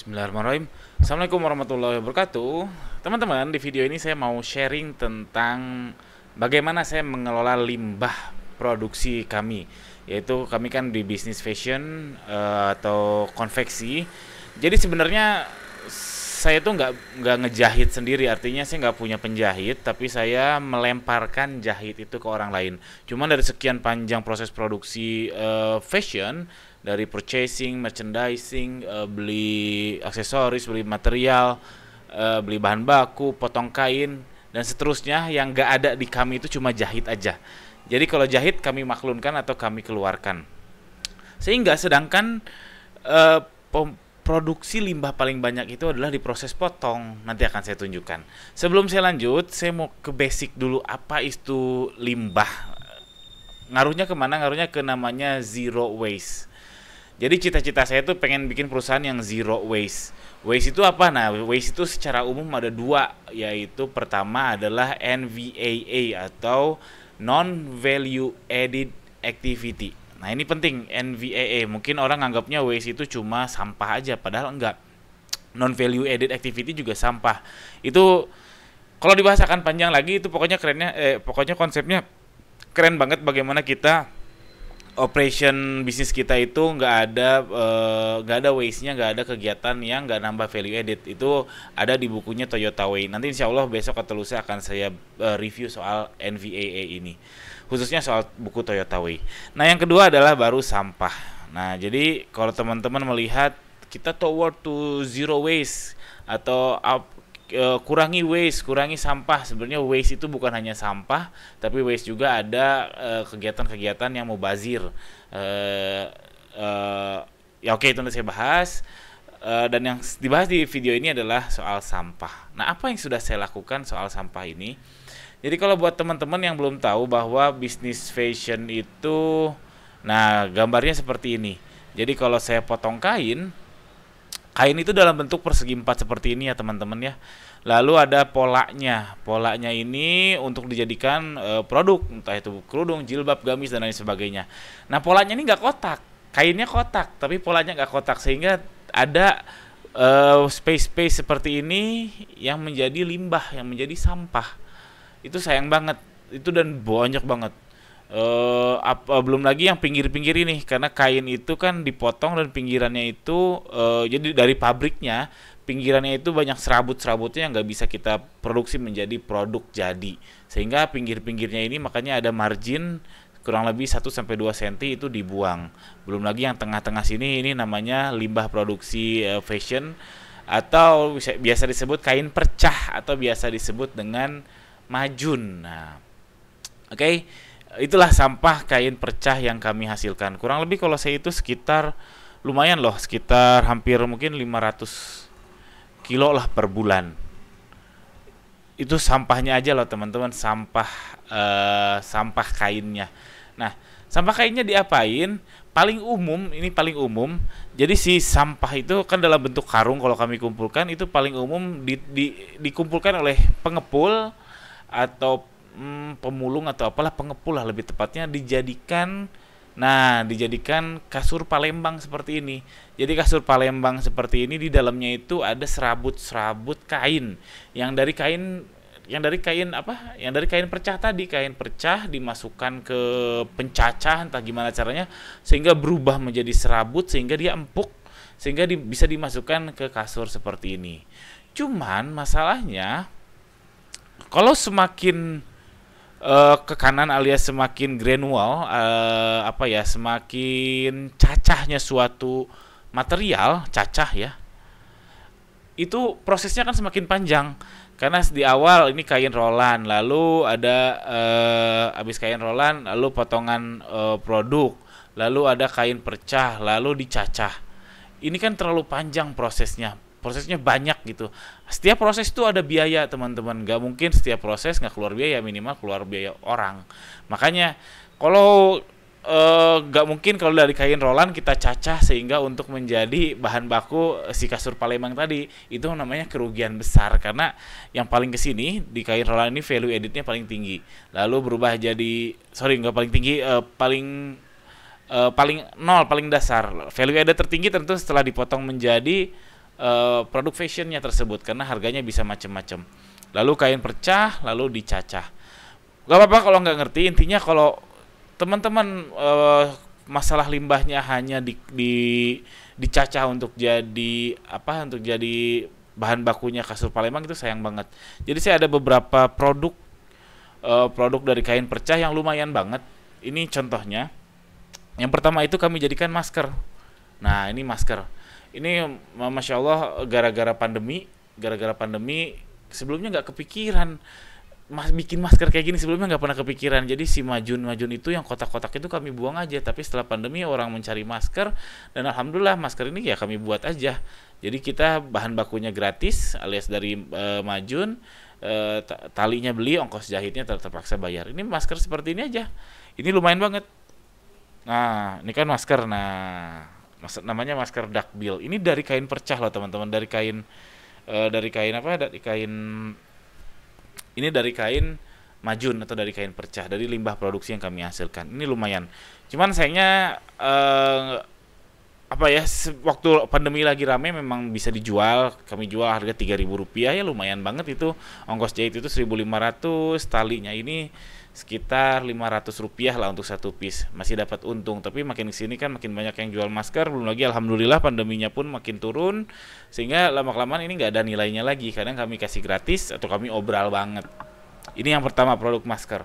Bismillahirrahmanirrahim. Assalamualaikum warahmatullahi wabarakatuh. Teman-teman, di video ini saya mau sharing tentang bagaimana saya mengelola limbah produksi kami. Yaitu kami kan di bisnis fashion uh, atau konveksi. Jadi sebenarnya saya tuh nggak nggak ngejahit sendiri artinya saya nggak punya penjahit tapi saya melemparkan jahit itu ke orang lain cuman dari sekian panjang proses produksi uh, fashion dari purchasing, merchandising, uh, beli aksesoris, beli material, uh, beli bahan baku, potong kain dan seterusnya yang nggak ada di kami itu cuma jahit aja. Jadi kalau jahit kami maklumkan atau kami keluarkan. Sehingga sedangkan uh, produksi limbah paling banyak itu adalah di proses potong. Nanti akan saya tunjukkan. Sebelum saya lanjut, saya mau ke basic dulu apa itu limbah. Ngaruhnya kemana? Ngaruhnya ke namanya zero waste. Jadi cita-cita saya tuh pengen bikin perusahaan yang zero waste. Waste itu apa? Nah, waste itu secara umum ada dua, yaitu pertama adalah NVAA atau non value added activity. Nah, ini penting NVAA. Mungkin orang anggapnya waste itu cuma sampah aja, padahal enggak. Non value added activity juga sampah. Itu kalau dibahas akan panjang lagi itu pokoknya kerennya eh pokoknya konsepnya keren banget bagaimana kita operation bisnis kita itu nggak ada eh, nggak uh, ada waste-nya nggak ada kegiatan yang nggak nambah value added itu ada di bukunya Toyota Way nanti insya Allah besok atau lusa akan saya uh, review soal NVAA ini khususnya soal buku Toyota Way nah yang kedua adalah baru sampah nah jadi kalau teman-teman melihat kita toward to zero waste atau up Eh, kurangi waste, kurangi sampah. Sebenarnya waste itu bukan hanya sampah, tapi waste juga ada eh, kegiatan-kegiatan uh, yang mubazir. Uh, uh, ya oke okay, itu nanti saya bahas. Uh, dan yang dibahas di video ini adalah soal sampah. Nah, apa yang sudah saya lakukan soal sampah ini? Jadi kalau buat teman-teman yang belum tahu bahwa bisnis fashion itu, nah gambarnya seperti ini. Jadi kalau saya potong kain, Kain itu dalam bentuk persegi empat seperti ini ya teman-teman ya. Lalu ada polanya. Polanya ini untuk dijadikan e, produk entah itu kerudung, jilbab, gamis dan lain sebagainya. Nah polanya ini nggak kotak, kainnya kotak, tapi polanya nggak kotak sehingga ada eh, space space seperti ini yang menjadi limbah, yang menjadi sampah. Itu sayang banget. Itu dan banyak banget. Uh, ap, uh, belum lagi yang pinggir-pinggir ini karena kain itu kan dipotong dan pinggirannya itu uh, jadi dari pabriknya pinggirannya itu banyak serabut-serabutnya yang nggak bisa kita produksi menjadi produk jadi sehingga pinggir-pinggirnya ini makanya ada margin kurang lebih 1 sampai 2 cm itu dibuang. Belum lagi yang tengah-tengah sini ini namanya limbah produksi uh, fashion atau biasa disebut kain percah atau biasa disebut dengan majun. Nah. Oke. Okay? itulah sampah kain percah yang kami hasilkan. Kurang lebih kalau saya itu sekitar lumayan loh, sekitar hampir mungkin 500 kilo lah per bulan. Itu sampahnya aja loh teman-teman, sampah uh, sampah kainnya. Nah, sampah kainnya diapain? Paling umum, ini paling umum. Jadi si sampah itu kan dalam bentuk karung kalau kami kumpulkan itu paling umum di, di, dikumpulkan oleh pengepul atau hmm, pemulung atau apalah pengepul lah lebih tepatnya dijadikan nah dijadikan kasur Palembang seperti ini. Jadi kasur Palembang seperti ini di dalamnya itu ada serabut-serabut kain yang dari kain yang dari kain apa yang dari kain percah tadi kain percah dimasukkan ke pencacah entah gimana caranya sehingga berubah menjadi serabut sehingga dia empuk sehingga di, bisa dimasukkan ke kasur seperti ini cuman masalahnya kalau semakin uh, ke kanan alias semakin granual uh, apa ya semakin cacahnya suatu material cacah ya itu prosesnya kan semakin panjang karena di awal ini kain rolan lalu ada uh, eh, abis kain rolan lalu potongan uh, produk lalu ada kain percah lalu dicacah ini kan terlalu panjang prosesnya prosesnya banyak gitu. Setiap proses itu ada biaya teman-teman. Gak mungkin setiap proses nggak keluar biaya minimal keluar biaya orang. Makanya kalau eh, nggak gak mungkin kalau dari kain rolan kita cacah sehingga untuk menjadi bahan baku si kasur Palembang tadi itu namanya kerugian besar karena yang paling kesini di kain rolan ini value editnya paling tinggi lalu berubah jadi sorry nggak paling tinggi uh, paling Uh, paling nol paling dasar value edit tertinggi tentu setelah dipotong menjadi Eh, produk fashionnya tersebut karena harganya bisa macam-macam. Lalu kain pecah, lalu dicacah. Gak apa-apa kalau nggak ngerti. Intinya kalau teman-teman uh, masalah limbahnya hanya di, di dicacah untuk jadi apa? Untuk jadi bahan bakunya kasur Palembang itu sayang banget. Jadi saya ada beberapa produk uh, produk dari kain perca yang lumayan banget. Ini contohnya. Yang pertama itu kami jadikan masker. Nah, ini masker ini masya Allah gara-gara pandemi gara-gara pandemi sebelumnya nggak kepikiran mas bikin masker kayak gini sebelumnya nggak pernah kepikiran jadi si majun majun itu yang kotak-kotak itu kami buang aja tapi setelah pandemi orang mencari masker dan alhamdulillah masker ini ya kami buat aja jadi kita bahan bakunya gratis alias dari e, majun e, talinya beli ongkos jahitnya ter terpaksa bayar ini masker seperti ini aja ini lumayan banget nah ini kan masker nah maksud namanya masker duckbill ini dari kain percah loh teman-teman dari kain uh, dari kain apa dari kain ini dari kain majun atau dari kain percah dari limbah produksi yang kami hasilkan ini lumayan cuman sayangnya uh, apa ya waktu pandemi lagi rame memang bisa dijual kami jual harga tiga ribu rupiah ya lumayan banget itu ongkos jahit itu seribu lima ratus talinya ini sekitar lima ratus rupiah lah untuk satu piece masih dapat untung tapi makin kesini kan makin banyak yang jual masker belum lagi alhamdulillah pandeminya pun makin turun sehingga lama kelamaan ini nggak ada nilainya lagi kadang kami kasih gratis atau kami obral banget ini yang pertama produk masker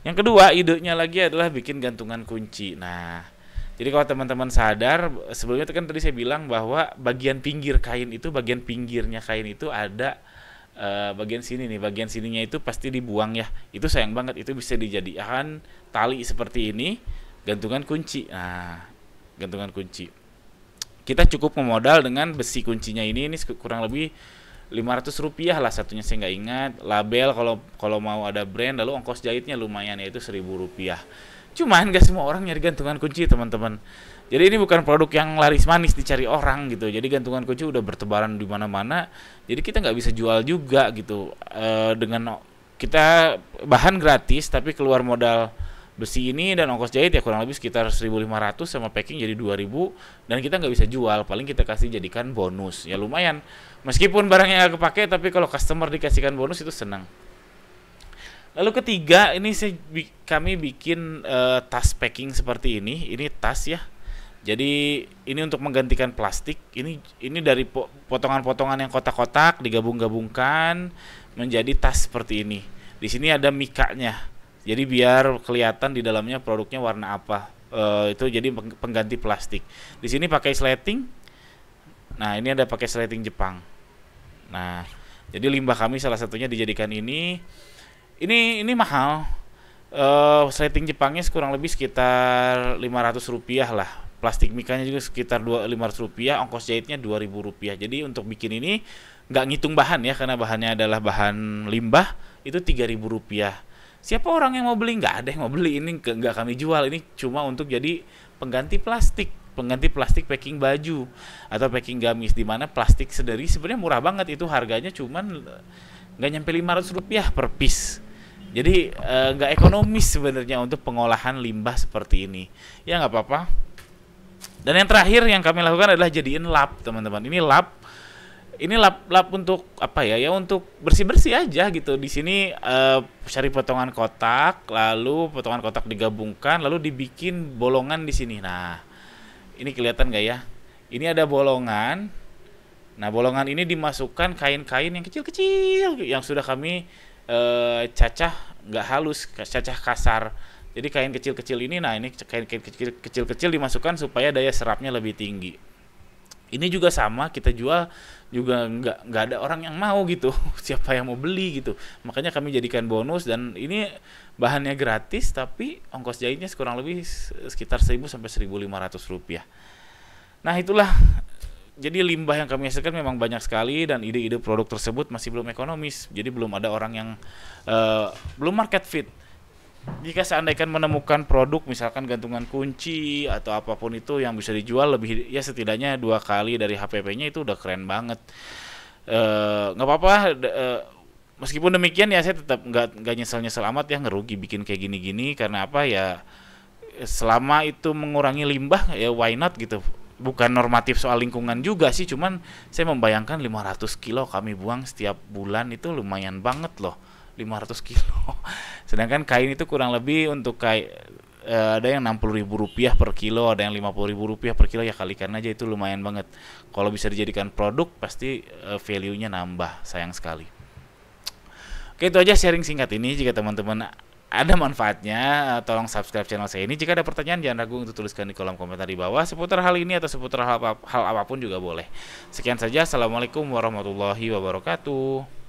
yang kedua idenya lagi adalah bikin gantungan kunci nah jadi kalau teman-teman sadar, sebelumnya itu kan tadi saya bilang bahwa bagian pinggir kain itu, bagian pinggirnya kain itu ada uh, bagian sini nih, bagian sininya itu pasti dibuang ya. Itu sayang banget, itu bisa dijadikan tali seperti ini, gantungan kunci. Nah, gantungan kunci. Kita cukup memodal dengan besi kuncinya ini, ini kurang lebih 500 rupiah lah satunya saya nggak ingat label kalau kalau mau ada brand lalu ongkos jahitnya lumayan yaitu 1000 rupiah Cuman gak semua orang nyari gantungan kunci teman-teman. Jadi ini bukan produk yang laris manis dicari orang gitu. Jadi gantungan kunci udah bertebaran di mana-mana. Jadi kita nggak bisa jual juga gitu e, dengan kita bahan gratis tapi keluar modal besi ini dan ongkos jahit ya kurang lebih sekitar 1.500 sama packing jadi 2.000 dan kita nggak bisa jual paling kita kasih jadikan bonus ya lumayan meskipun barangnya nggak kepake tapi kalau customer dikasihkan bonus itu senang Lalu ketiga ini saya, kami bikin uh, tas packing seperti ini. Ini tas ya. Jadi ini untuk menggantikan plastik. Ini ini dari potongan-potongan yang kotak-kotak digabung-gabungkan menjadi tas seperti ini. Di sini ada mikanya. Jadi biar kelihatan di dalamnya produknya warna apa. Uh, itu jadi pengganti plastik. Di sini pakai slating. Nah, ini ada pakai slating Jepang. Nah, jadi limbah kami salah satunya dijadikan ini ini ini mahal uh, Jepangnya kurang lebih sekitar 500 rupiah lah plastik mikanya juga sekitar 500 rupiah ongkos jahitnya 2000 rupiah jadi untuk bikin ini nggak ngitung bahan ya karena bahannya adalah bahan limbah itu 3000 rupiah siapa orang yang mau beli nggak ada yang mau beli ini nggak kami jual ini cuma untuk jadi pengganti plastik pengganti plastik packing baju atau packing gamis di mana plastik sendiri sebenarnya murah banget itu harganya cuman nggak nyampe 500 rupiah per piece jadi eh, nggak uh, ekonomis sebenarnya untuk pengolahan limbah seperti ini ya nggak apa-apa dan yang terakhir yang kami lakukan adalah jadiin lap teman-teman ini lap ini lap lap untuk apa ya ya untuk bersih bersih aja gitu di sini uh, cari potongan kotak lalu potongan kotak digabungkan lalu dibikin bolongan di sini nah ini kelihatan nggak ya ini ada bolongan Nah, bolongan ini dimasukkan kain-kain yang kecil-kecil gitu, yang sudah kami e, cacah nggak halus, cacah kasar. Jadi kain kecil-kecil ini, nah ini kain-kain kecil-kecil dimasukkan supaya daya serapnya lebih tinggi. Ini juga sama, kita jual juga nggak nggak ada orang yang mau gitu, siapa yang mau beli gitu. Makanya kami jadikan bonus dan ini bahannya gratis tapi ongkos jahitnya kurang lebih sekitar 1000 sampai 1500 rupiah. Nah itulah jadi limbah yang kami hasilkan memang banyak sekali dan ide-ide produk tersebut masih belum ekonomis. Jadi belum ada orang yang uh, belum market fit. Jika seandainya menemukan produk misalkan gantungan kunci atau apapun itu yang bisa dijual lebih ya setidaknya dua kali dari HPP-nya itu udah keren banget. Eh, nggak uh, apa-apa uh, meskipun demikian ya saya tetap nggak nggak nyesel nyesel amat ya ngerugi bikin kayak gini gini karena apa ya selama itu mengurangi limbah ya why not gitu bukan normatif soal lingkungan juga sih cuman saya membayangkan 500 kilo kami buang setiap bulan itu lumayan banget loh 500 kilo sedangkan kain itu kurang lebih untuk kain eh, ada yang 60 ribu rupiah per kilo ada yang 50 ribu rupiah per kilo ya kalikan aja itu lumayan banget kalau bisa dijadikan produk pasti eh, value-nya nambah sayang sekali Oke itu aja sharing singkat ini jika teman-teman ada manfaatnya. Eh, tolong subscribe channel saya ini. Jika ada pertanyaan jangan ragu untuk tuliskan di kolom komentar di bawah seputar hal ini atau seputar hal, hal apapun juga boleh. Sekian saja. Assalamualaikum warahmatullahi wabarakatuh.